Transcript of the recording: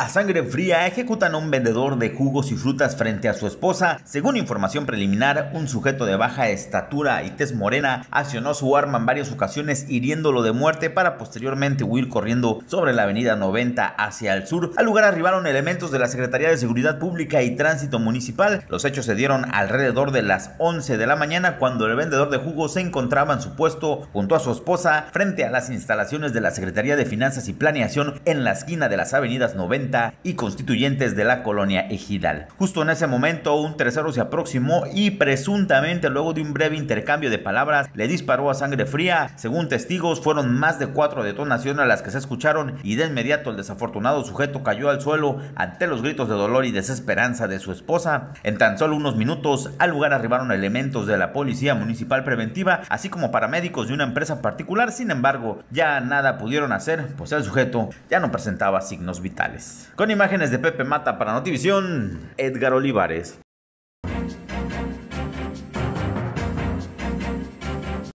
A sangre fría ejecutan a un vendedor de jugos y frutas frente a su esposa. Según información preliminar, un sujeto de baja estatura y tez morena accionó su arma en varias ocasiones hiriéndolo de muerte para posteriormente huir corriendo sobre la avenida 90 hacia el sur. Al lugar arribaron elementos de la Secretaría de Seguridad Pública y Tránsito Municipal. Los hechos se dieron alrededor de las 11 de la mañana cuando el vendedor de jugos se encontraba en su puesto junto a su esposa frente a las instalaciones de la Secretaría de Finanzas y Planeación en la esquina de las avenidas 90 y constituyentes de la colonia Ejidal. Justo en ese momento un tercero se aproximó y presuntamente luego de un breve intercambio de palabras le disparó a sangre fría. Según testigos fueron más de cuatro detonaciones las que se escucharon y de inmediato el desafortunado sujeto cayó al suelo ante los gritos de dolor y desesperanza de su esposa. En tan solo unos minutos al lugar arribaron elementos de la Policía Municipal Preventiva así como paramédicos de una empresa particular. Sin embargo, ya nada pudieron hacer pues el sujeto ya no presentaba signos vitales. Con imágenes de Pepe Mata para Notivisión, Edgar Olivares.